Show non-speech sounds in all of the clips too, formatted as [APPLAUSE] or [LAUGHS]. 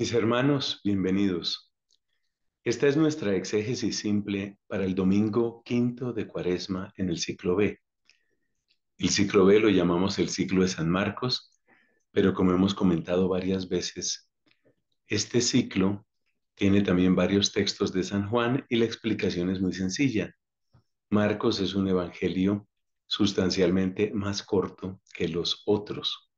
Mis hermanos, bienvenidos. Esta es nuestra exégesis simple para el domingo quinto de Cuaresma en el ciclo B. El ciclo B lo llamamos el ciclo de San Marcos, pero como hemos comentado varias veces, este ciclo tiene también varios textos de San Juan y la explicación es muy sencilla. Marcos es un evangelio sustancialmente más corto que los otros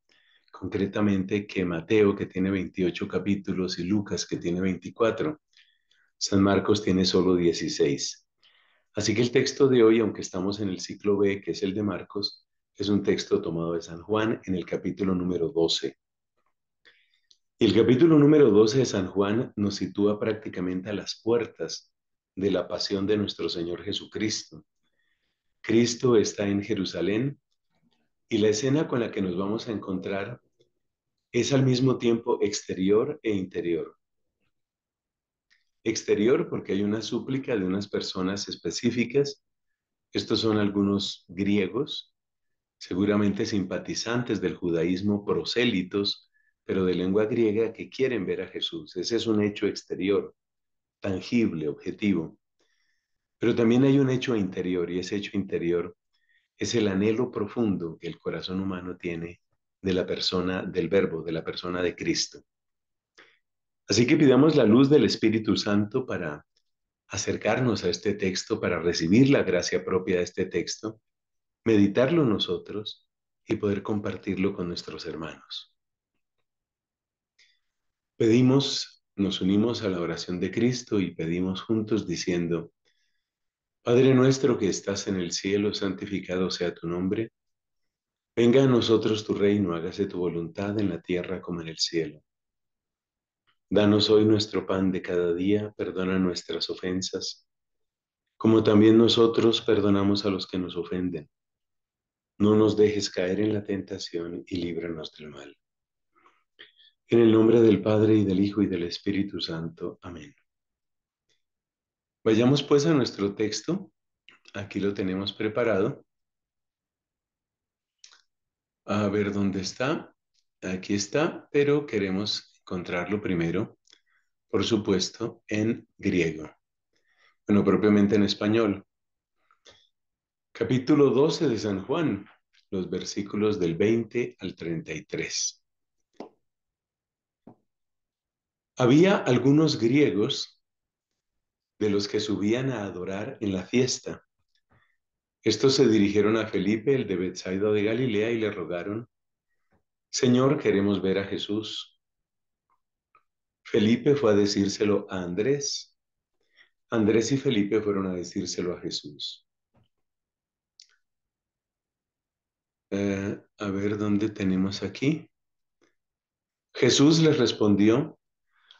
concretamente que Mateo, que tiene 28 capítulos, y Lucas, que tiene 24. San Marcos tiene solo 16. Así que el texto de hoy, aunque estamos en el ciclo B, que es el de Marcos, es un texto tomado de San Juan en el capítulo número 12. El capítulo número 12 de San Juan nos sitúa prácticamente a las puertas de la pasión de nuestro Señor Jesucristo. Cristo está en Jerusalén y la escena con la que nos vamos a encontrar es al mismo tiempo exterior e interior. Exterior porque hay una súplica de unas personas específicas. Estos son algunos griegos, seguramente simpatizantes del judaísmo, prosélitos, pero de lengua griega que quieren ver a Jesús. Ese es un hecho exterior, tangible, objetivo. Pero también hay un hecho interior y ese hecho interior es el anhelo profundo que el corazón humano tiene de la persona del Verbo, de la persona de Cristo. Así que pidamos la luz del Espíritu Santo para acercarnos a este texto, para recibir la gracia propia de este texto, meditarlo nosotros y poder compartirlo con nuestros hermanos. Pedimos, nos unimos a la oración de Cristo y pedimos juntos diciendo, Padre nuestro que estás en el cielo, santificado sea tu nombre Venga a nosotros tu reino, hágase tu voluntad en la tierra como en el cielo. Danos hoy nuestro pan de cada día, perdona nuestras ofensas, como también nosotros perdonamos a los que nos ofenden. No nos dejes caer en la tentación y líbranos del mal. En el nombre del Padre y del Hijo y del Espíritu Santo. Amén. Vayamos pues a nuestro texto. Aquí lo tenemos preparado a ver dónde está. Aquí está, pero queremos encontrarlo primero, por supuesto, en griego. Bueno, propiamente en español. Capítulo 12 de San Juan, los versículos del 20 al 33. Había algunos griegos de los que subían a adorar en la fiesta estos se dirigieron a Felipe, el de Bethsaida de Galilea, y le rogaron, Señor, queremos ver a Jesús. Felipe fue a decírselo a Andrés. Andrés y Felipe fueron a decírselo a Jesús. Eh, a ver, ¿dónde tenemos aquí? Jesús les respondió,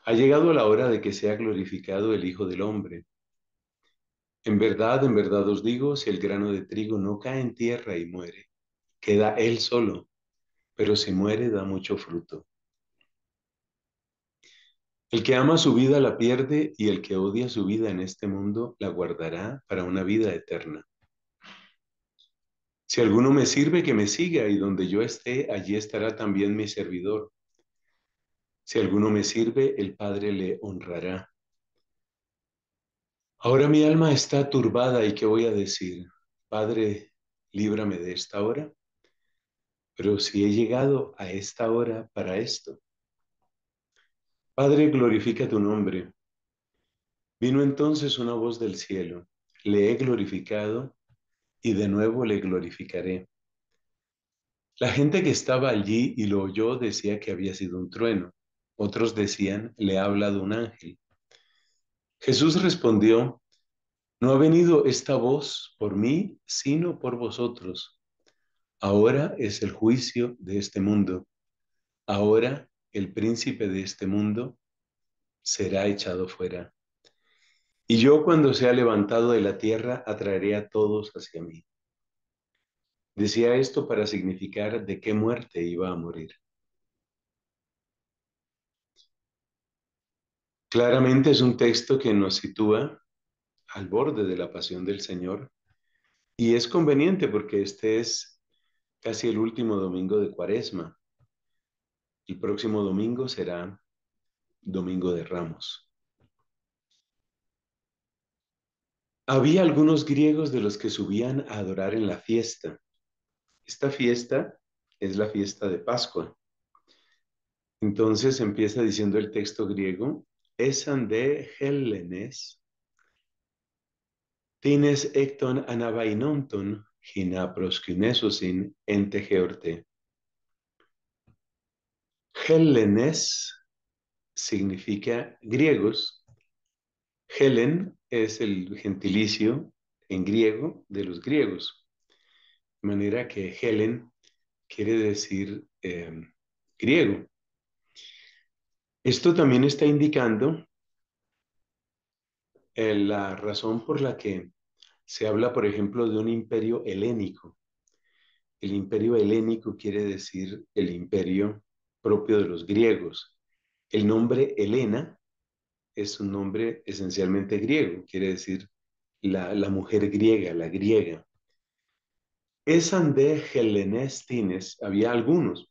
ha llegado la hora de que sea glorificado el Hijo del Hombre. En verdad, en verdad os digo, si el grano de trigo no cae en tierra y muere, queda él solo, pero si muere da mucho fruto. El que ama su vida la pierde y el que odia su vida en este mundo la guardará para una vida eterna. Si alguno me sirve, que me siga y donde yo esté, allí estará también mi servidor. Si alguno me sirve, el Padre le honrará. Ahora mi alma está turbada y ¿qué voy a decir? Padre, líbrame de esta hora. Pero si he llegado a esta hora para esto. Padre, glorifica tu nombre. Vino entonces una voz del cielo. Le he glorificado y de nuevo le glorificaré. La gente que estaba allí y lo oyó decía que había sido un trueno. Otros decían, le ha hablado un ángel. Jesús respondió, no ha venido esta voz por mí, sino por vosotros. Ahora es el juicio de este mundo. Ahora el príncipe de este mundo será echado fuera. Y yo cuando sea levantado de la tierra atraeré a todos hacia mí. Decía esto para significar de qué muerte iba a morir. Claramente es un texto que nos sitúa al borde de la pasión del Señor y es conveniente porque este es casi el último domingo de Cuaresma. El próximo domingo será Domingo de Ramos. Había algunos griegos de los que subían a adorar en la fiesta. Esta fiesta es la fiesta de Pascua. Entonces empieza diciendo el texto griego, Esan de tienes Tines ecton anabainonton gina proscinesosin ente georte. significa griegos. Helen es el gentilicio en griego de los griegos. De manera que Helen quiere decir eh, griego. Esto también está indicando eh, la razón por la que se habla, por ejemplo, de un imperio helénico. El imperio helénico quiere decir el imperio propio de los griegos. El nombre Helena es un nombre esencialmente griego, quiere decir la, mujer griega, la griega. Esan de Helenes Tines, había algunos,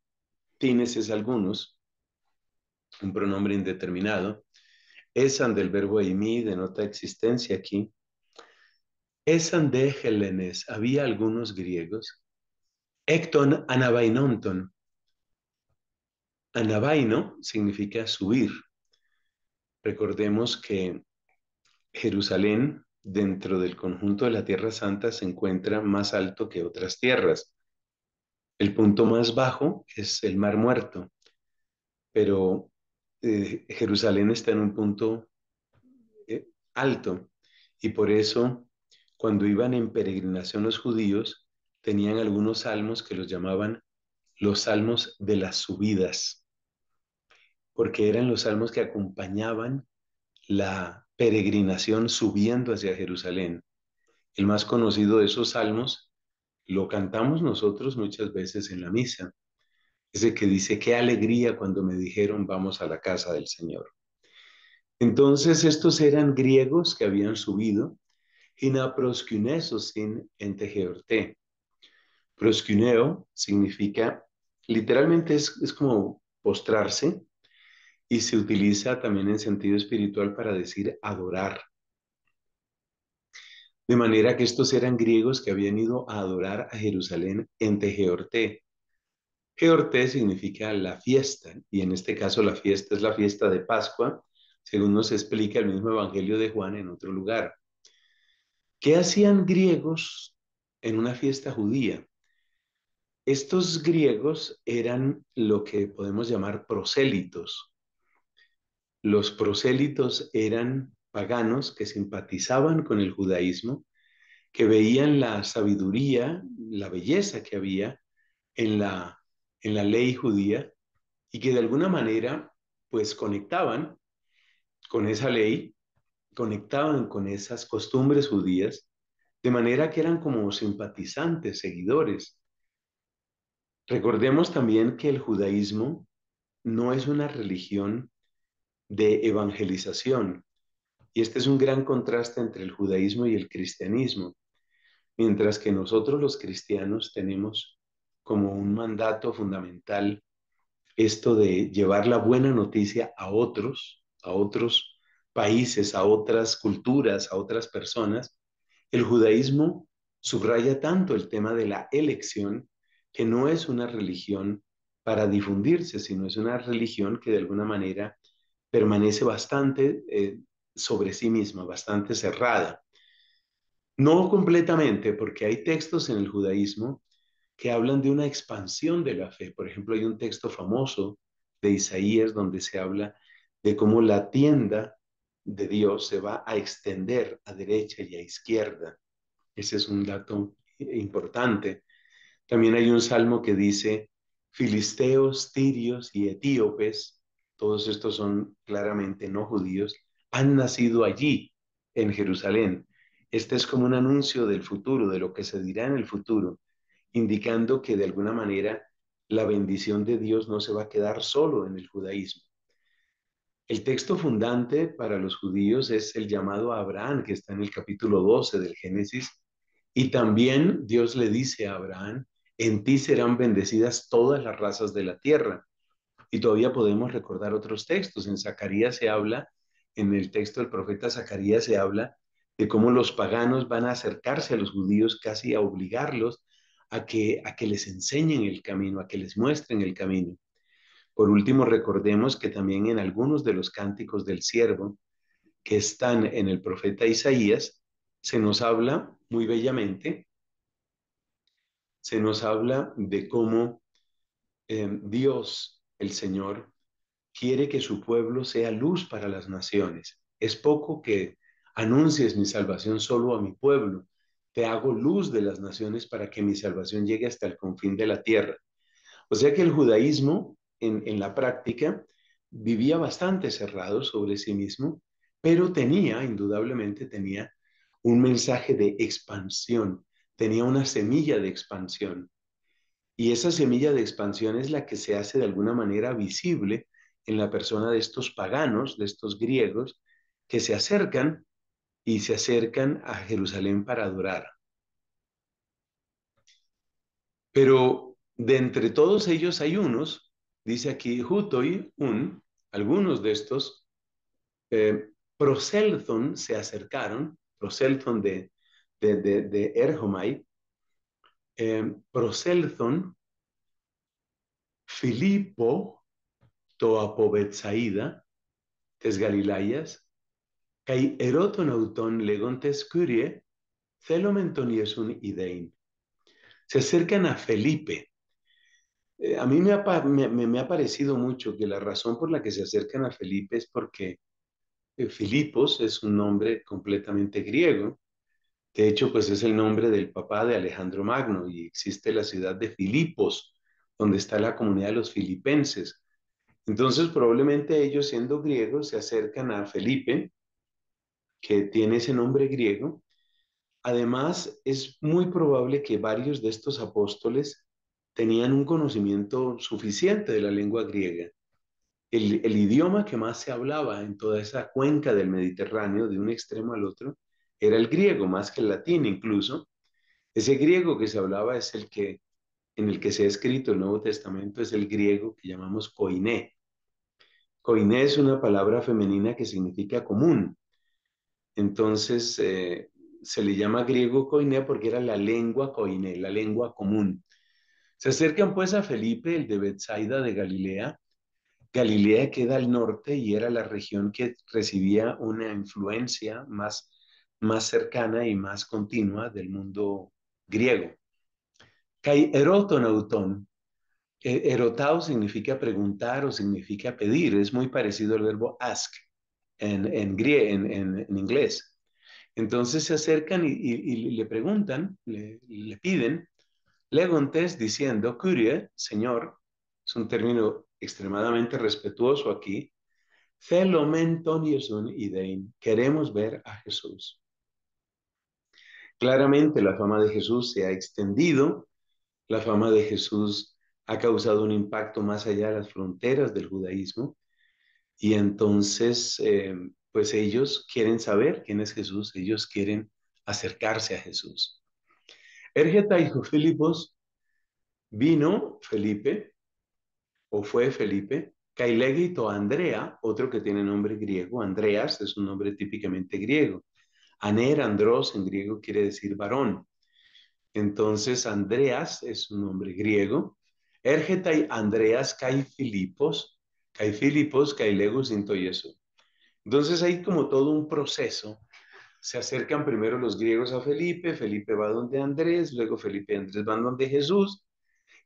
Tines es algunos, un pronombre indeterminado. Esan del verbo eimí denota existencia aquí. Esan de Helenes, había algunos griegos. Ecton anabainonton. Anabaino significa subir. Recordemos que Jerusalén, dentro del conjunto de la Tierra Santa, se encuentra más alto que otras tierras. El punto más bajo es el Mar Muerto, pero eh, Jerusalén está en un punto eh, alto y por eso cuando iban en peregrinación los judíos tenían algunos salmos que los llamaban los salmos de las subidas, porque eran los salmos que acompañaban la peregrinación subiendo hacia Jerusalén. El más conocido de esos salmos lo cantamos nosotros muchas veces en la misa ese que dice, qué alegría cuando me dijeron vamos a la casa del Señor. Entonces estos eran griegos que habían subido, na en tegeorté Proscuneo significa, literalmente es, como postrarse y se utiliza también en sentido espiritual para decir adorar. De manera que estos eran griegos que habían ido a adorar a Jerusalén en Tegeorté Orte significa la fiesta, y en este caso la fiesta es la fiesta de Pascua, según nos explica el mismo Evangelio de Juan en otro lugar. ¿Qué hacían griegos en una fiesta judía? Estos griegos eran lo que podemos llamar prosélitos. Los prosélitos eran paganos que simpatizaban con el judaísmo, que veían la sabiduría, la belleza que había en la en la ley judía y que de alguna manera pues conectaban con esa ley, conectaban con esas costumbres judías, de manera que eran como simpatizantes, seguidores. Recordemos también que el judaísmo no es una religión de evangelización, y este es un gran contraste entre el judaísmo y el cristianismo. Mientras que nosotros los cristianos tenemos como un mandato fundamental esto de llevar la buena noticia a otros, a otros países, a otras culturas, a otras personas, el judaísmo subraya tanto el tema de la elección que no es una religión para difundirse, sino es una religión que de alguna manera permanece bastante eh, sobre sí misma, bastante cerrada. No completamente, porque hay textos en el judaísmo que hablan de una expansión de la fe. Por ejemplo, hay un texto famoso de Isaías donde se habla de cómo la tienda de Dios se va a extender a derecha y a izquierda. Ese es un dato importante. También hay un salmo que dice, filisteos, tirios y etíopes, todos estos son claramente no judíos, han nacido allí, en Jerusalén. Este es como un anuncio del futuro, de lo que se dirá en el futuro indicando que de alguna manera la bendición de Dios no se va a quedar solo en el judaísmo. El texto fundante para los judíos es el llamado a Abraham, que está en el capítulo 12 del Génesis, y también Dios le dice a Abraham, en ti serán bendecidas todas las razas de la tierra. Y todavía podemos recordar otros textos. En Zacarías se habla, en el texto del profeta Zacarías se habla de cómo los paganos van a acercarse a los judíos, casi a obligarlos a que, a que les enseñen el camino, a que les muestren el camino. Por último, recordemos que también en algunos de los cánticos del siervo que están en el profeta Isaías, se nos habla muy bellamente, se nos habla de cómo eh, Dios, el Señor, quiere que su pueblo sea luz para las naciones. Es poco que anuncies mi salvación solo a mi pueblo, te hago luz de las naciones para que mi salvación llegue hasta el confín de la tierra. O sea que el judaísmo, en, en la práctica, vivía bastante cerrado sobre sí mismo, pero tenía, indudablemente, tenía un mensaje de expansión, tenía una semilla de expansión. Y esa semilla de expansión es la que se hace de alguna manera visible en la persona de estos paganos, de estos griegos, que se acercan y se acercan a Jerusalén para adorar. Pero de entre todos ellos hay unos, dice aquí y un, algunos de estos, eh, se acercaron, proselton de, de, de, de Erjomai, eh, proselton, Filipo, Toapobetsaida, se acercan a Felipe. Eh, a mí me ha, parecido mucho que la razón por la que se acercan a Felipe es porque eh, Filipos es un nombre completamente griego. De hecho, pues es el nombre del papá de Alejandro Magno y existe la ciudad de Filipos, donde está la comunidad de los filipenses. Entonces, probablemente ellos siendo griegos se acercan a Felipe, que tiene ese nombre griego. Además, es muy probable que varios de estos apóstoles tenían un conocimiento suficiente de la lengua griega. El, idioma que más se hablaba en toda esa cuenca del Mediterráneo, de un extremo al otro, era el griego, más que el latín incluso. Ese griego que se hablaba es el que, en el que se ha escrito el Nuevo Testamento, es el griego que llamamos koiné. Koiné es una palabra femenina que significa común. Entonces eh, se le llama griego coiné porque era la lengua coiné, la lengua común. Se acercan pues a Felipe, el de Bethsaida de Galilea. Galilea queda al norte y era la región que recibía una influencia más, más cercana y más continua del mundo griego. Kai e, Erotao significa preguntar o significa pedir. Es muy parecido al verbo ask en, inglés. Entonces se acercan y, le preguntan, le, piden, le diciendo, curie, señor, es un término extremadamente respetuoso aquí, queremos ver a Jesús. Claramente la fama de Jesús se ha extendido, la fama de Jesús ha causado un impacto más allá de las fronteras del judaísmo, y entonces, eh, pues ellos quieren saber quién es Jesús, ellos quieren acercarse a Jesús. Ergeta, y [LAUGHS] Filipos, vino Felipe, o fue Felipe, Cailegito Andrea, otro que tiene nombre griego, Andreas es un nombre típicamente griego. Aner, Andros en griego quiere decir varón. Entonces, Andreas es un nombre griego. y Andreas Cai Filipos Filipos, Legus, Entonces hay como todo un proceso. Se acercan primero los griegos a Felipe, Felipe va donde Andrés, luego Felipe y Andrés van donde Jesús.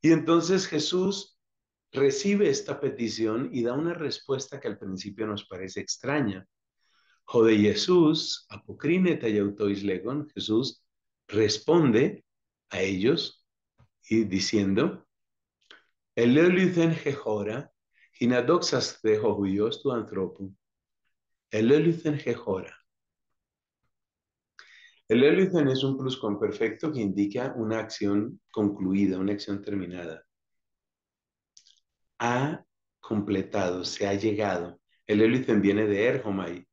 Y entonces Jesús recibe esta petición y da una respuesta que al principio nos parece extraña. Jode Jesús, apocríneta y legon, Jesús responde a ellos y diciendo, Eleolithen Jehora, tu El El Elucen es un perfecto que indica una acción concluida, una acción terminada. Ha completado, se ha llegado. El elithen viene de Erjomai.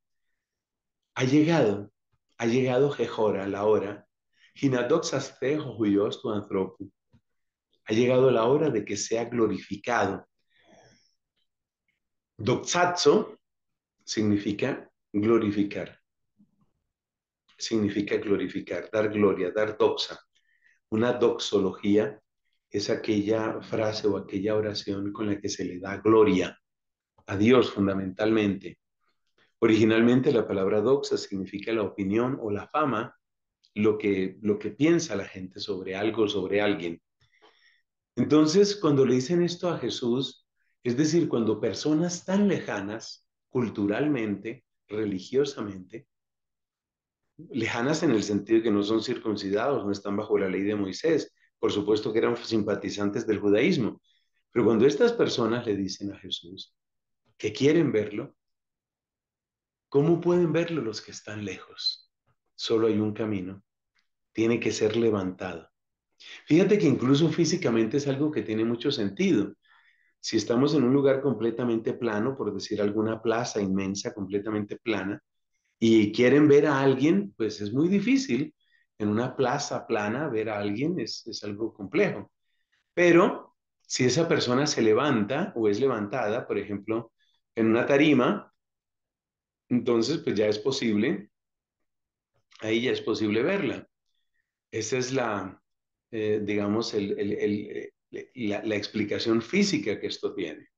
Ha llegado, ha llegado gejora, la hora. Hinadoxas tu antropo Ha llegado la hora de que sea glorificado, Doxazo significa glorificar. Significa glorificar, dar gloria, dar doxa. Una doxología es aquella frase o aquella oración con la que se le da gloria a Dios fundamentalmente. Originalmente la palabra doxa significa la opinión o la fama, lo que, lo que piensa la gente sobre algo, sobre alguien. Entonces, cuando le dicen esto a Jesús, es decir, cuando personas tan lejanas culturalmente, religiosamente, lejanas en el sentido de que no son circuncidados, no están bajo la ley de Moisés, por supuesto que eran simpatizantes del judaísmo, pero cuando estas personas le dicen a Jesús que quieren verlo, ¿cómo pueden verlo los que están lejos? Solo hay un camino, tiene que ser levantado. Fíjate que incluso físicamente es algo que tiene mucho sentido. Si estamos en un lugar completamente plano, por decir alguna plaza inmensa, completamente plana, y quieren ver a alguien, pues es muy difícil. En una plaza plana ver a alguien es, algo complejo. Pero si esa persona se levanta o es levantada, por ejemplo, en una tarima, entonces pues ya es posible, ahí ya es posible verla. Esa es la, eh, digamos, el, la, explicación física que esto tiene.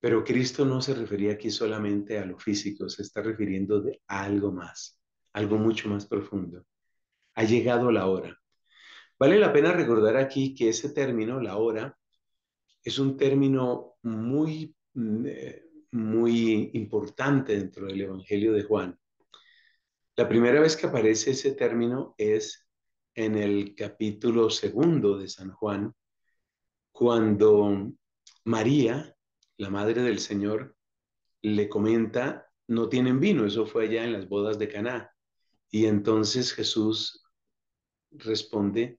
Pero Cristo no se refería aquí solamente a lo físico, se está refiriendo de, algo más, algo mucho más profundo. Ha llegado la hora. Vale la pena recordar aquí que ese término, la hora, es un término muy, mm, eh, muy importante dentro del Evangelio de Juan. La primera vez que aparece ese término es en el capítulo segundo de San Juan, cuando María, la madre del Señor, le comenta, no tienen vino, eso fue allá en las bodas de Caná. Y entonces Jesús responde,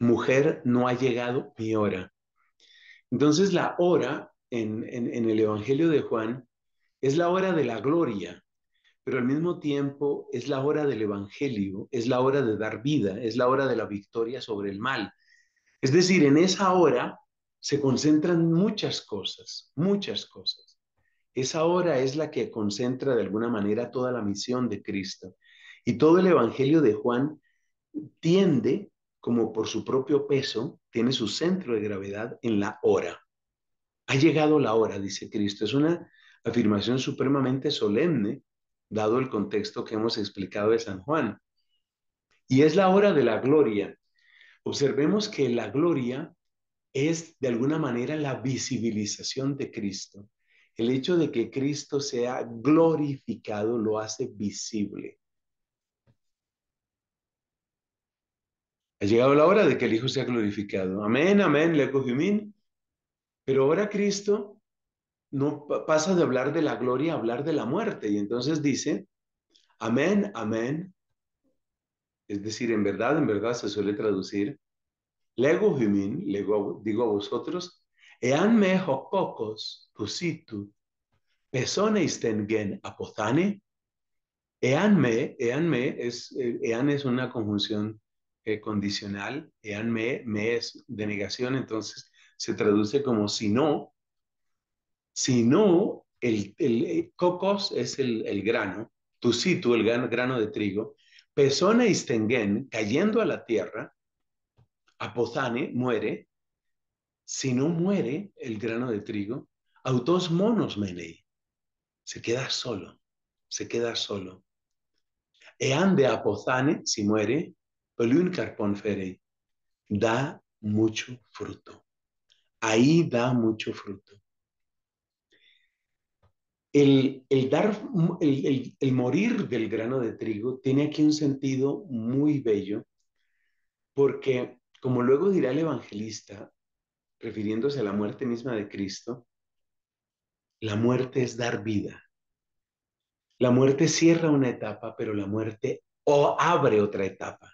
mujer, no ha llegado mi hora. Entonces la hora en, en el Evangelio de Juan es la hora de la gloria, pero al mismo tiempo es la hora del Evangelio, es la hora de dar vida, es la hora de la victoria sobre el mal. Es decir, en esa hora se concentran muchas cosas, muchas cosas. Esa hora es la que concentra de alguna manera toda la misión de Cristo. Y todo el Evangelio de Juan tiende, como por su propio peso, tiene su centro de gravedad en la hora. Ha llegado la hora, dice Cristo. Es una afirmación supremamente solemne, dado el contexto que hemos explicado de San Juan. Y es la hora de la gloria. Observemos que la gloria es de alguna manera la visibilización de Cristo. El hecho de que Cristo sea glorificado lo hace visible. Ha llegado la hora de que el Hijo sea glorificado. Amén, amén, le Pero ahora Cristo no pasa de hablar de la gloria a hablar de la muerte. Y entonces dice, amén, amén. Es decir, en verdad, en verdad se suele traducir, Lego humín, digo a vosotros, me jococos, tusitu, pesones tengen apozane. Eanme, me es, eh, ean es una conjunción eh, condicional, eanme, me es denegación, entonces se traduce como si no, si no, el, el, cocos eh, es el, el grano, tusitu, el grano, de trigo, pesone tengen, cayendo a la tierra, Apozane muere, si no muere el grano de trigo, autos monos menei, se queda solo, se queda solo. Eande apozane, si muere, olun carpon da mucho fruto. Ahí da mucho fruto. El, dar, el, el, morir del grano de trigo tiene aquí un sentido muy bello, porque como luego dirá el evangelista, refiriéndose a la muerte misma de Cristo, la muerte es dar vida. La muerte cierra una etapa, pero la muerte o abre otra etapa.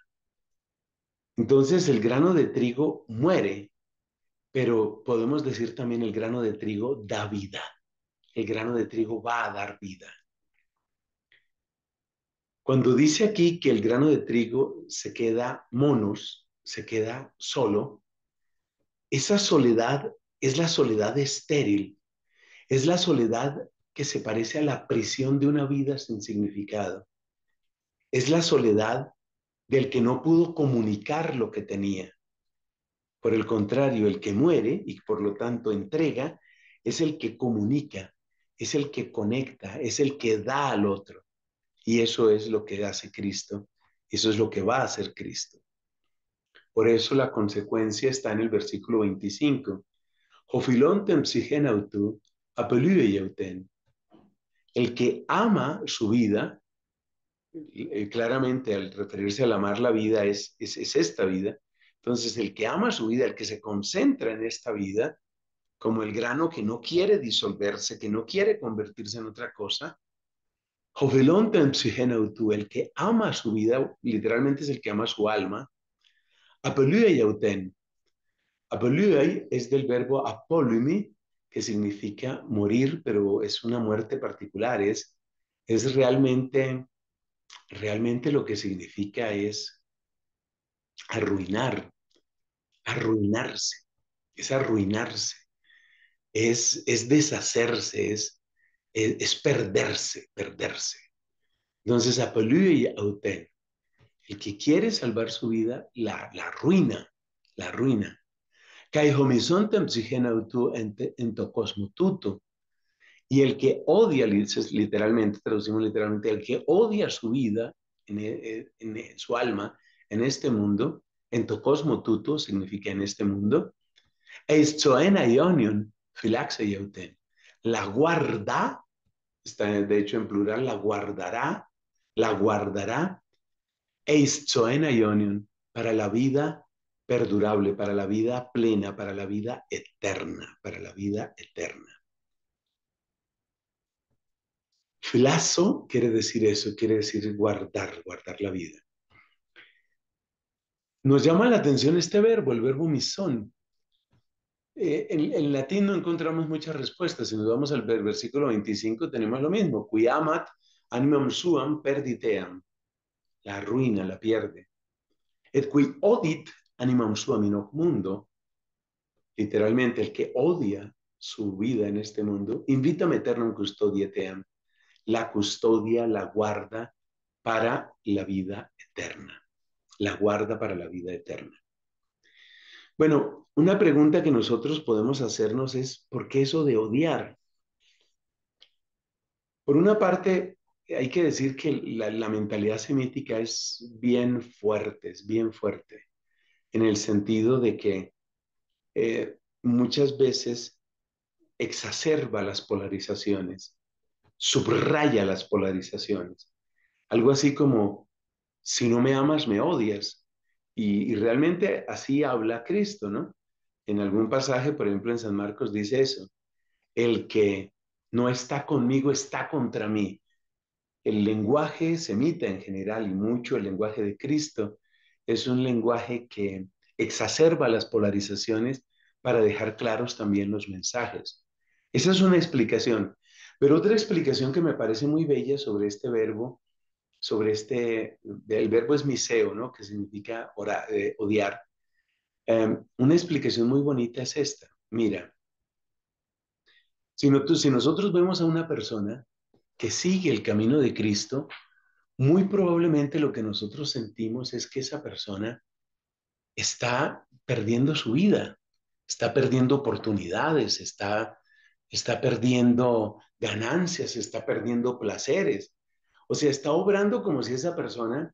Entonces el grano de trigo muere, pero podemos decir también el grano de trigo da vida. El grano de trigo va a dar vida. Cuando dice aquí que el grano de trigo se queda monos, se queda solo, esa soledad es la soledad estéril, es la soledad que se parece a la prisión de una vida sin significado, es la soledad del que no pudo comunicar lo que tenía. Por el contrario, el que muere y por lo tanto entrega es el que comunica, es el que conecta, es el que da al otro. Y eso es lo que hace Cristo, eso es lo que va a hacer Cristo. Por eso la consecuencia está en el versículo 25. El que ama su vida, eh, claramente al referirse al amar la vida es, es, esta vida. Entonces, el que ama su vida, el que se concentra en esta vida, como el grano que no quiere disolverse, que no quiere convertirse en otra cosa, el que ama su vida, literalmente es el que ama su alma, y autén. es del verbo apolumi, que significa morir, pero es una muerte particular. Es, realmente, realmente lo que significa es arruinar, arruinarse, es arruinarse, es, es deshacerse, es, es, perderse, perderse. Entonces, y autén. El que quiere salvar su vida, la, la ruina, la ruina. Y el que odia, literalmente, traducimos literalmente, el que odia su vida, en, e, e, e, su alma, en este mundo, en tocosmo tuto significa en este mundo, ionion La guarda, está de hecho en plural, la guardará, la guardará eis ionion, para la vida perdurable, para la vida plena, para la vida eterna, para la vida eterna. Flaso quiere decir eso, quiere decir guardar, guardar la vida. Nos llama la atención este verbo, el verbo misón. Eh, en, latín no encontramos muchas respuestas. Si nos vamos al versículo 25, tenemos lo mismo. Qui amat animam suam perditeam la arruina, la pierde. Et cui odit animam suam mundo, literalmente el que odia su vida en este mundo, invita a en custodia eterna. la custodia, la guarda para la vida eterna, la guarda para la vida eterna. Bueno, una pregunta que nosotros podemos hacernos es, ¿por qué eso de odiar? Por una parte, hay que decir que la, mentalidad semítica es bien fuerte, es bien fuerte, en el sentido de que eh, muchas veces exacerba las polarizaciones, subraya las polarizaciones. Algo así como, si no me amas, me odias. Y, y realmente así habla Cristo, ¿no? En algún pasaje, por ejemplo, en San Marcos dice eso, el que no está conmigo está contra mí el lenguaje semita en general y mucho el lenguaje de Cristo es un lenguaje que exacerba las polarizaciones para dejar claros también los mensajes. Esa es una explicación. Pero otra explicación que me parece muy bella sobre este verbo, sobre este, el verbo es miseo, ¿no? Que significa eh, odiar. Em, una explicación muy bonita es esta. Mira, si nosotros vemos a una persona que sigue el camino de Cristo, muy probablemente lo que nosotros sentimos es que esa persona está perdiendo su vida, está perdiendo oportunidades, está, está perdiendo ganancias, está perdiendo placeres. O sea, está obrando como si esa persona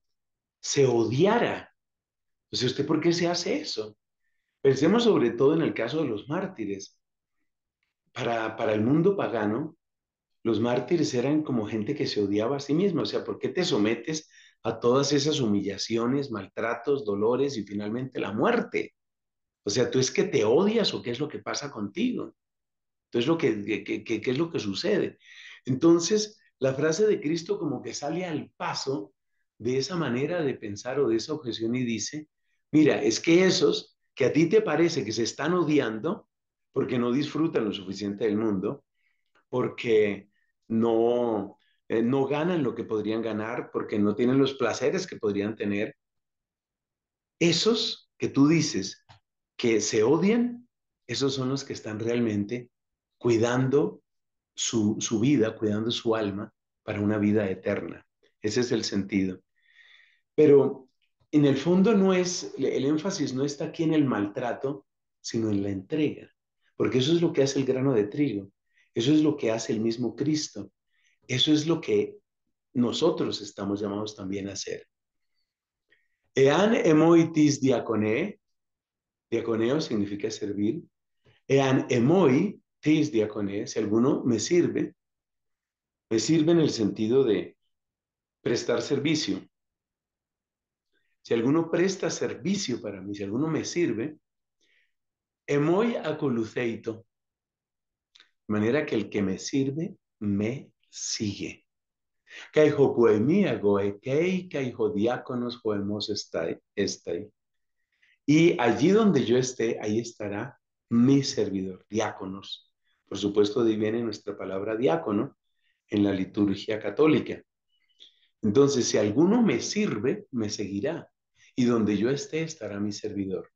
se odiara. O sea, ¿usted por qué se hace eso? Pensemos sobre todo en el caso de los mártires. Para, para el mundo pagano, los mártires eran como gente que se odiaba a sí misma. O sea, ¿por qué te sometes a todas esas humillaciones, maltratos, dolores y finalmente la muerte? O sea, ¿tú es que te odias o qué es lo que pasa contigo? ¿qué es lo que sucede? Entonces, la frase de Cristo como que sale al paso de esa manera de pensar o de esa objeción y dice, mira, es que esos que a ti te parece que se están odiando porque no disfrutan lo suficiente del mundo, porque no, eh, no ganan lo que podrían ganar porque no tienen los placeres que podrían tener. Esos que tú dices que se odian, esos son los que están realmente cuidando su, su vida, cuidando su alma para una vida eterna. Ese es el sentido. Pero en el fondo no es, el énfasis no está aquí en el maltrato, sino en la entrega, porque eso es lo que hace el grano de trigo. Eso es lo que hace el mismo Cristo. Eso es lo que nosotros estamos llamados también a hacer. Ean tis diacone. diaconeo significa servir. Ean emoi tis diacone. si alguno me sirve, me sirve en el sentido de prestar servicio. Si alguno presta servicio para mí, si alguno me sirve, emoi acoluceito, de manera que el que me sirve, me sigue. diáconos, Y allí donde yo esté, ahí estará mi servidor, diáconos. Por supuesto, ahí viene nuestra palabra diácono en la liturgia católica. Entonces, si alguno me sirve, me seguirá. Y donde yo esté, estará mi servidor.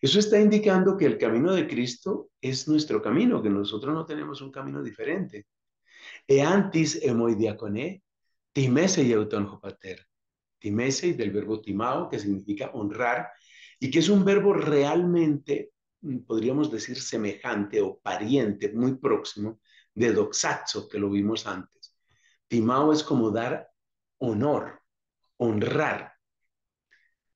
Eso está indicando que el camino de Cristo es nuestro camino, que nosotros no tenemos un camino diferente. E antes diaconé, timese y pater Timese del verbo timao, que significa honrar, y que es un verbo realmente, mm, podríamos decir, semejante o pariente, muy próximo, de doxazo, que lo vimos antes. Timao es como dar honor, honrar,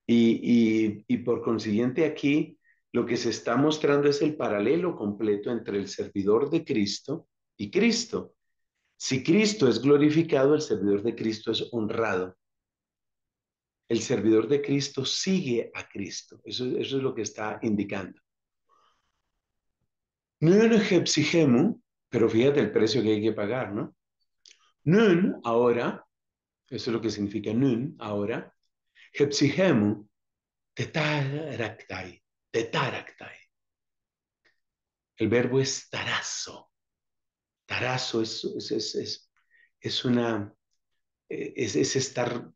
y, por consiguiente aquí lo que se está mostrando es el paralelo completo entre el servidor de Cristo y Cristo. Si Cristo es glorificado, el servidor de Cristo es honrado. El servidor de Cristo sigue a Cristo. Eso, es lo que está indicando. Nun pero fíjate el precio que hay que pagar, ¿no? Nun, ahora, eso es lo que significa nun, ahora, Hepsihemu tetaraktai, tetaractai. El verbo es tarazo. Tarazo es, es, una, e, es, estar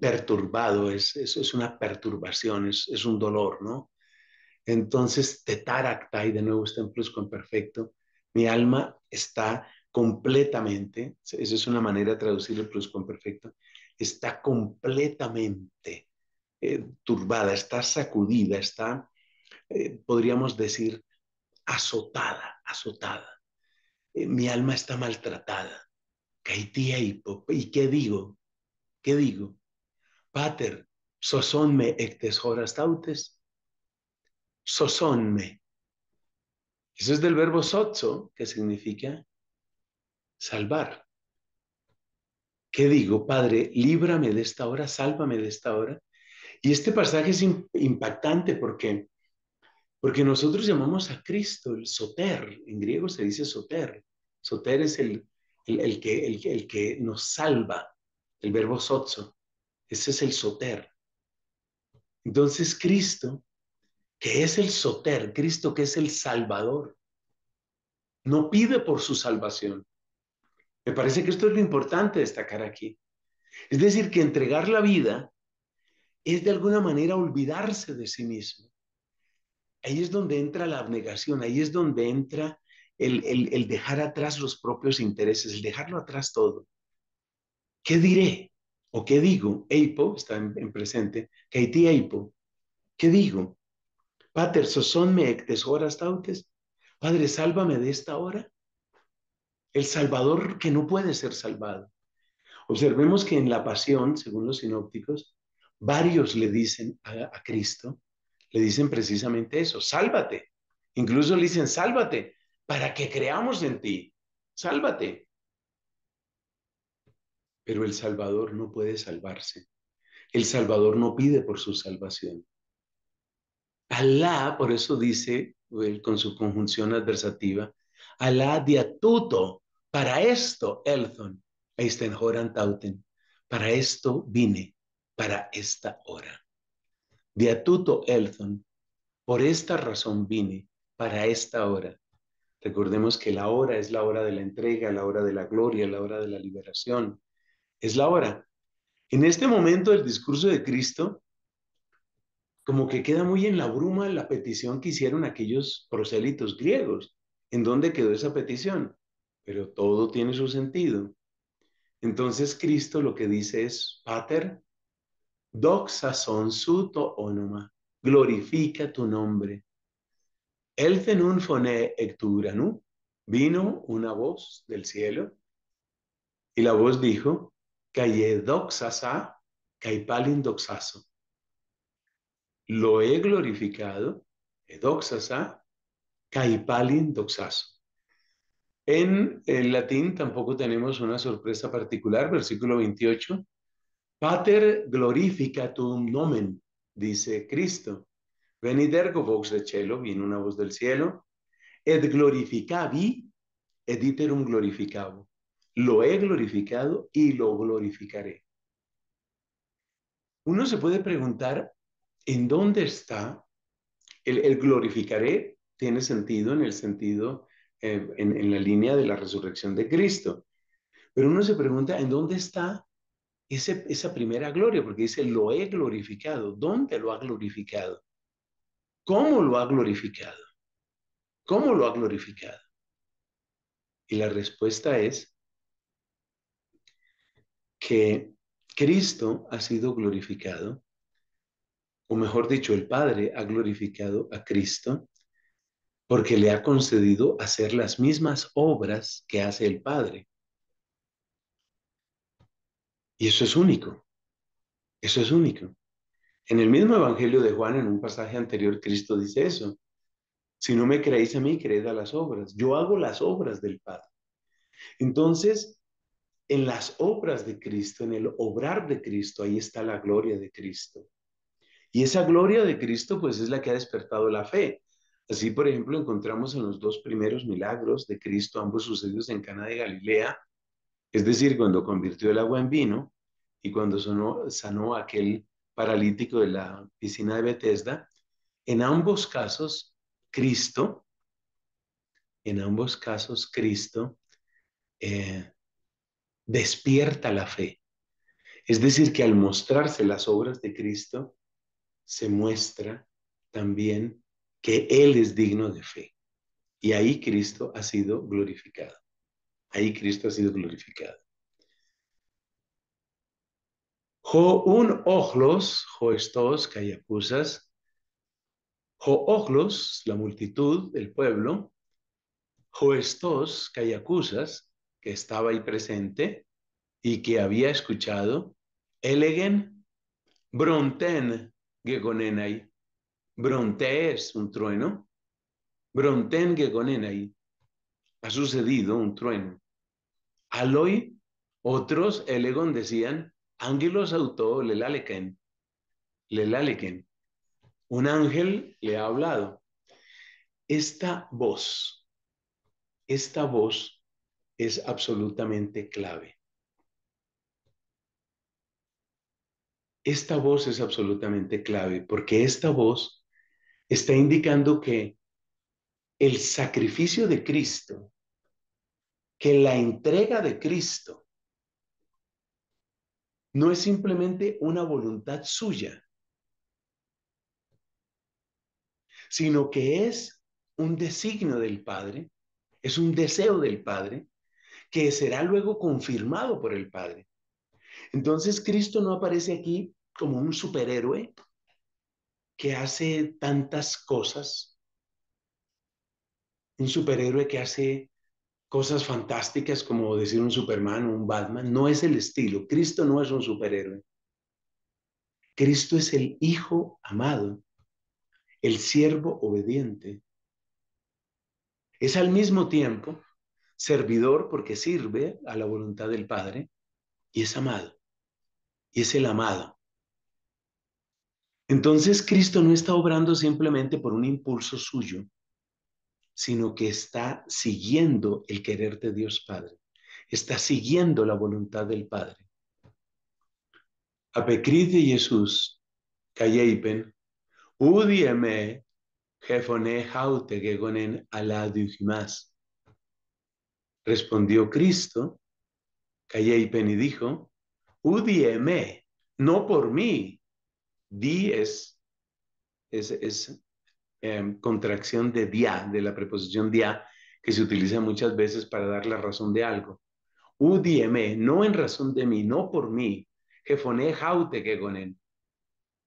perturbado, es, es, una perturbación, es, un dolor, ¿no? Entonces, tetaraktai. de nuevo está en perfecto. Mi alma está completamente, esa es una manera de traducir el perfecto, está completamente eh, turbada, está sacudida, está, eh, podríamos decir, azotada, azotada. Eh, mi alma está maltratada. y, y qué digo, qué digo. Pater, sosonme ectes horas tautes. Sosonme. Eso es del verbo sotso, que significa salvar. ¿Qué digo, Padre? Líbrame de esta hora, sálvame de esta hora. Y este pasaje es impactante porque, porque nosotros llamamos a Cristo el soter, en griego se dice soter. Soter es el, el, que, el, que nos salva, el verbo Sotso. Ese es el soter. Entonces Cristo, que es el soter, Cristo que es el salvador, no pide por su salvación, me parece que esto es lo importante destacar aquí. Es decir, que entregar la vida es de alguna manera olvidarse de sí mismo. Ahí es donde entra la abnegación, ahí es donde entra el, dejar atrás los propios intereses, el dejarlo atrás todo. ¿Qué diré? ¿O qué digo? Eipo está en, presente. Katie Eipo. ¿Qué digo? Pater, son ectes horas tautes. Padre, sálvame de esta hora el Salvador que no puede ser salvado. Observemos que en la pasión, según los sinópticos, varios le dicen a, Cristo, le dicen precisamente eso, sálvate. Incluso le dicen, sálvate para que creamos en ti, sálvate. Pero el Salvador no puede salvarse. El Salvador no pide por su salvación. Alá, por eso dice con su conjunción adversativa, Alá diatuto para esto, Elthon, Eisenhoran Tauten, para esto vine, para esta hora. atuto Elthon, por esta razón vine, para esta hora. Recordemos que la hora es la hora de la entrega, la hora de la gloria, la hora de la liberación. Es la hora. En este momento el discurso de Cristo como que queda muy en la bruma la petición que hicieron aquellos prosélitos griegos. ¿En dónde quedó esa petición? pero todo tiene su sentido. Entonces Cristo lo que dice es, Pater, doxa son suto onoma, glorifica tu nombre. El tenun fone no vino una voz del cielo, y la voz dijo, calle doxasa, caipalin doxaso. Lo he glorificado, edoxasa, caipalin doxaso. En el latín tampoco tenemos una sorpresa particular, versículo 28. Pater glorifica tu nomen, dice Cristo. Venidergo vox de cielo, viene una voz del cielo. Et glorificavi, et iterum glorificabo. Lo he glorificado y lo glorificaré. Uno se puede preguntar, ¿en dónde está el, el glorificaré? Tiene sentido en el sentido eh, en, la línea de la resurrección de Cristo. Pero uno se pregunta, ¿en dónde está esa primera gloria, porque dice, lo he glorificado. ¿Dónde lo ha glorificado? ¿Cómo lo ha glorificado? ¿Cómo lo ha glorificado? Y la respuesta es que Cristo ha sido glorificado, o mejor dicho, el Padre ha glorificado a Cristo porque le ha concedido hacer las mismas obras que hace el Padre. Y eso es único, eso es único. En el mismo Evangelio de Juan, en un pasaje anterior, Cristo dice eso. Si no me creéis a mí, creed a las obras. Yo hago las obras del Padre. Entonces, en las obras de Cristo, en el obrar de Cristo, ahí está la gloria de Cristo. Y esa gloria de Cristo, pues es la que ha despertado la fe. Así, por ejemplo, encontramos en los dos primeros milagros de Cristo, ambos sucedidos en Cana de Galilea, es decir, cuando convirtió el agua en vino y cuando sanó aquel paralítico de la piscina de Bethesda, en ambos casos Cristo, en ambos casos Cristo eh, despierta la fe. Es decir, que al mostrarse las obras de Cristo, se muestra también que Él es digno de fe. Y ahí Cristo ha sido glorificado. Ahí Cristo ha sido glorificado. Jo un ojlos, jo estos, callacusas, jo ojlos, la multitud, el pueblo, jo estos, callacusas, que estaba ahí presente y que había escuchado, elegen bronten gegonenai, Bronte es un trueno. Bronten ahí. Ha sucedido un trueno. Aloy, otros, Elegon decían, ángelos auto le Lelaleken. Un ángel le ha hablado. Esta voz, esta voz es absolutamente clave. Esta voz es absolutamente clave porque esta voz está indicando que el sacrificio de Cristo, que la entrega de Cristo, no es simplemente una voluntad suya, sino que es un designio del Padre, es un deseo del Padre, que será luego confirmado por el Padre. Entonces Cristo no aparece aquí como un superhéroe, que hace tantas cosas, un superhéroe que hace cosas fantásticas como decir un Superman o un Batman, no es el estilo. Cristo no es un superhéroe. Cristo es el Hijo amado, el siervo obediente. Es al mismo tiempo servidor porque sirve a la voluntad del Padre y es amado. Y es el amado. Entonces Cristo no está obrando simplemente por un impulso suyo, sino que está siguiendo el querer de Dios Padre, está siguiendo la voluntad del Padre. pecrit de Jesús, Calleipen Udieme jefone haute gegonen ala Respondió Cristo, Calleipen y dijo, Udieme, no por mí, Di es, es, em, contracción de dia, de la preposición dia, que se utiliza muchas veces para dar la razón de algo. Udime no en razón de mí, no por mí. Jefone jaute que con él.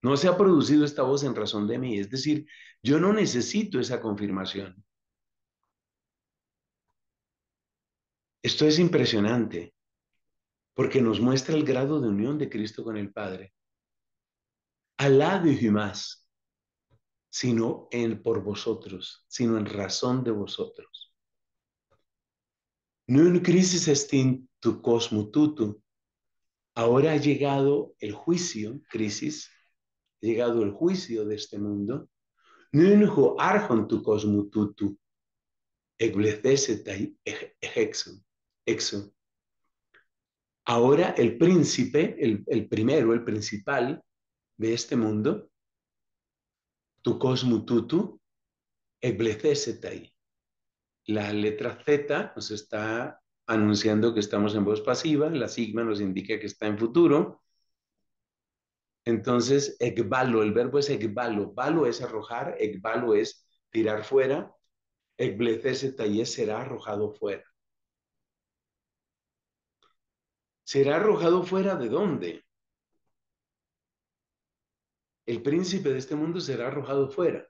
No se ha producido esta voz en razón de mí. Es decir, yo no necesito esa confirmación. Esto es impresionante, porque nos muestra el grado de unión de Cristo con el Padre. Alá de más, sino en por vosotros, sino en razón de vosotros. Nun crisis estin tu cosmo Ahora ha llegado el juicio, crisis, ha llegado el juicio de este mundo. Nun arjon tu cosmo tutu. E, e, Ahora el príncipe, el, el primero, el principal, de este mundo, tu cosmo tutu, La letra Z nos está anunciando que estamos en voz pasiva, la sigma nos indica que está en futuro. Entonces, ekbalo, el verbo es ekbalo. Balo es arrojar, ekbalo es tirar fuera, ekblecesetai es será arrojado fuera. ¿Será arrojado fuera de dónde? el príncipe de este mundo será arrojado fuera.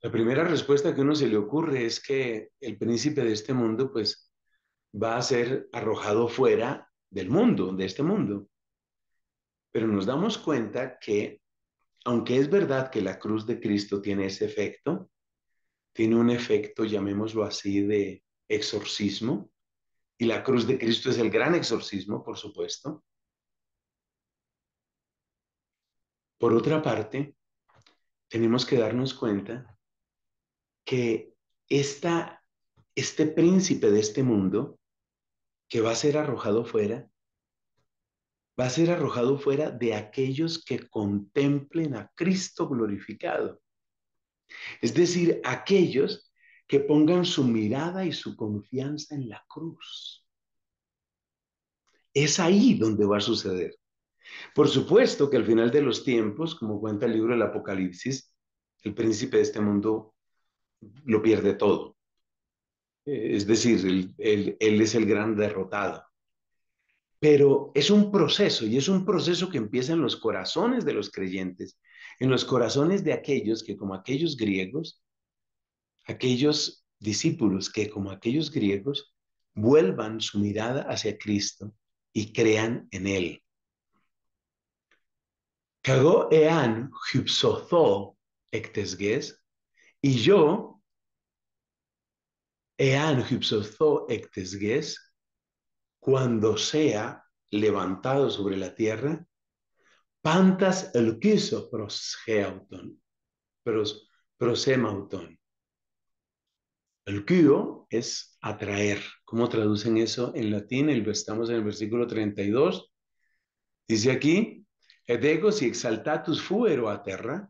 La primera respuesta que uno se le ocurre es que el príncipe de este mundo pues va a ser arrojado fuera del mundo, de este mundo. Pero nos damos cuenta que, aunque es verdad que la cruz de Cristo tiene ese efecto, tiene un efecto, llamémoslo así, de exorcismo, y la cruz de Cristo es el gran exorcismo, por supuesto, Por otra parte, tenemos que darnos cuenta que esta, este príncipe de este mundo que va a ser arrojado fuera, va a ser arrojado fuera de aquellos que contemplen a Cristo glorificado. Es decir, aquellos que pongan su mirada y su confianza en la cruz. Es ahí donde va a suceder. Por supuesto que al final de los tiempos, como cuenta el libro del Apocalipsis, el príncipe de este mundo lo pierde todo. Es decir, él, es el gran derrotado. Pero es un proceso y es un proceso que empieza en los corazones de los creyentes, en los corazones de aquellos que como aquellos griegos, aquellos discípulos que como aquellos griegos vuelvan su mirada hacia Cristo y crean en Él. Cagó Ean Hypsozó ectesgués, y yo, Ean Hypsozó ectesgués, cuando sea levantado sobre la tierra, pantas el quiso prosgeauton, pros, El quio es atraer. ¿Cómo traducen eso en latín? estamos en el versículo 32. Dice aquí, Et si exaltatus fuero a terra,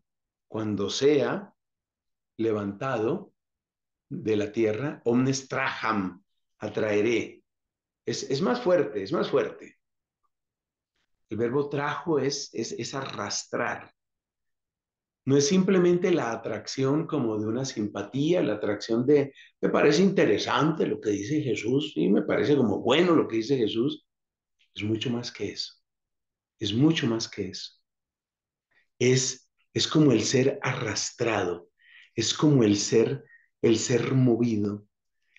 cuando sea levantado de la tierra, omnes traham, atraeré. Es, más fuerte, es más fuerte. El verbo trajo es, es arrastrar. No es simplemente la atracción como de una simpatía, la atracción de, me parece interesante lo que dice Jesús, y me parece como bueno lo que dice Jesús. Es mucho más que eso es mucho más que eso. Es, es como el ser arrastrado, es como el ser, el ser movido,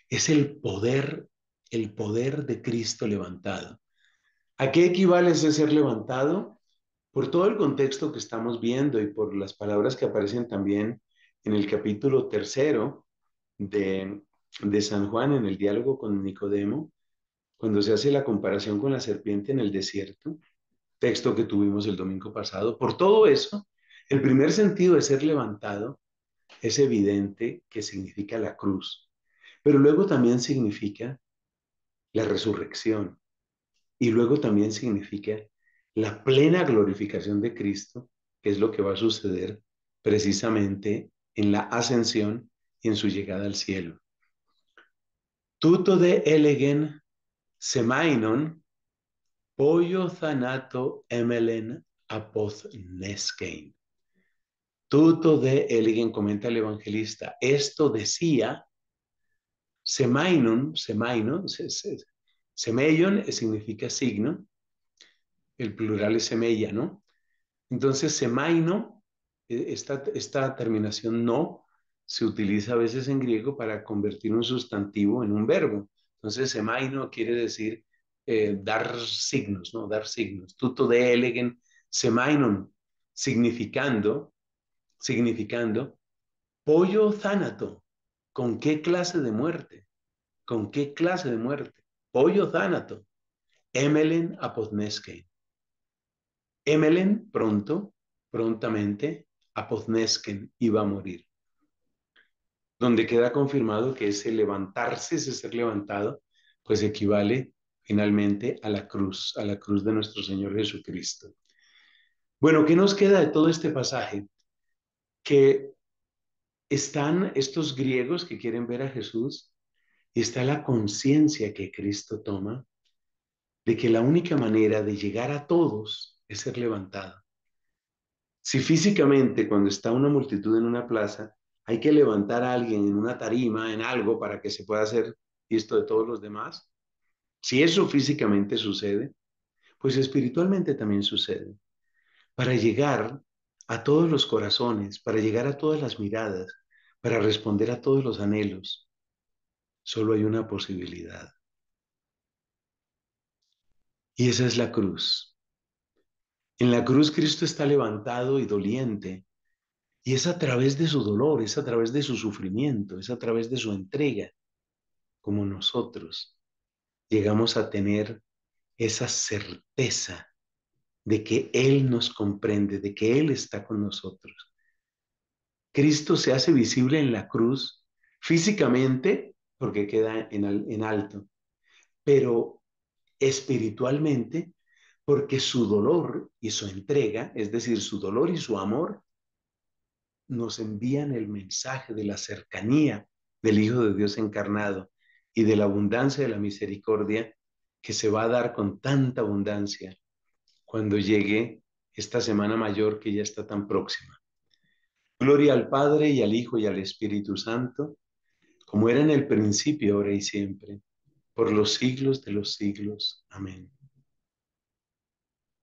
es el poder, el poder de Cristo levantado. ¿A qué equivale ese ser levantado? Por todo el contexto que estamos viendo y por las palabras que aparecen también en el capítulo tercero de, de San Juan, en el diálogo con Nicodemo, cuando se hace la comparación con la serpiente en el desierto, texto que tuvimos el domingo pasado. Por todo eso, el primer sentido de ser levantado es evidente que significa la cruz, pero luego también significa la resurrección y luego también significa la plena glorificación de Cristo, que es lo que va a suceder precisamente en la ascensión y en su llegada al cielo. Tuto de elegen semainon pollo zanato emelen apos Tuto de eligen, comenta el evangelista, esto decía semainon, semainon, semellon significa signo, el plural es semella, ¿no? Entonces, semaino, eh, esta, esta terminación no, se utiliza a veces en griego para convertir un sustantivo en un verbo. Entonces, semaino quiere decir eh, dar signos, ¿no? Dar signos. Tuto de elegen semainon, significando, significando, pollo zánato, ¿con qué clase de muerte? ¿Con qué clase de muerte? Pollo zánato, emelen apodnesken. Emelen pronto, prontamente, apodnesken iba a morir. Donde queda confirmado que ese levantarse, ese ser levantado, pues equivale finalmente a la cruz, a la cruz de nuestro Señor Jesucristo. Bueno, ¿qué nos queda de todo este pasaje? Que están estos griegos que quieren ver a Jesús y está la conciencia que Cristo toma de que la única manera de llegar a todos es ser levantado. Si físicamente cuando está una multitud en una plaza hay que levantar a alguien en una tarima, en algo para que se pueda hacer esto de todos los demás, si eso físicamente sucede, pues espiritualmente también sucede. Para llegar a todos los corazones, para llegar a todas las miradas, para responder a todos los anhelos, solo hay una posibilidad. Y esa es la cruz. En la cruz Cristo está levantado y doliente. Y es a través de su dolor, es a través de su sufrimiento, es a través de su entrega, como nosotros llegamos a tener esa certeza de que Él nos comprende, de que Él está con nosotros. Cristo se hace visible en la cruz físicamente porque queda en, en alto, pero espiritualmente porque su dolor y su entrega, es decir, su dolor y su amor, nos envían el mensaje de la cercanía del Hijo de Dios encarnado y de la abundancia de la misericordia que se va a dar con tanta abundancia cuando llegue esta semana mayor que ya está tan próxima. Gloria al Padre y al Hijo y al Espíritu Santo, como era en el principio, ahora y siempre, por los siglos de los siglos. Amén.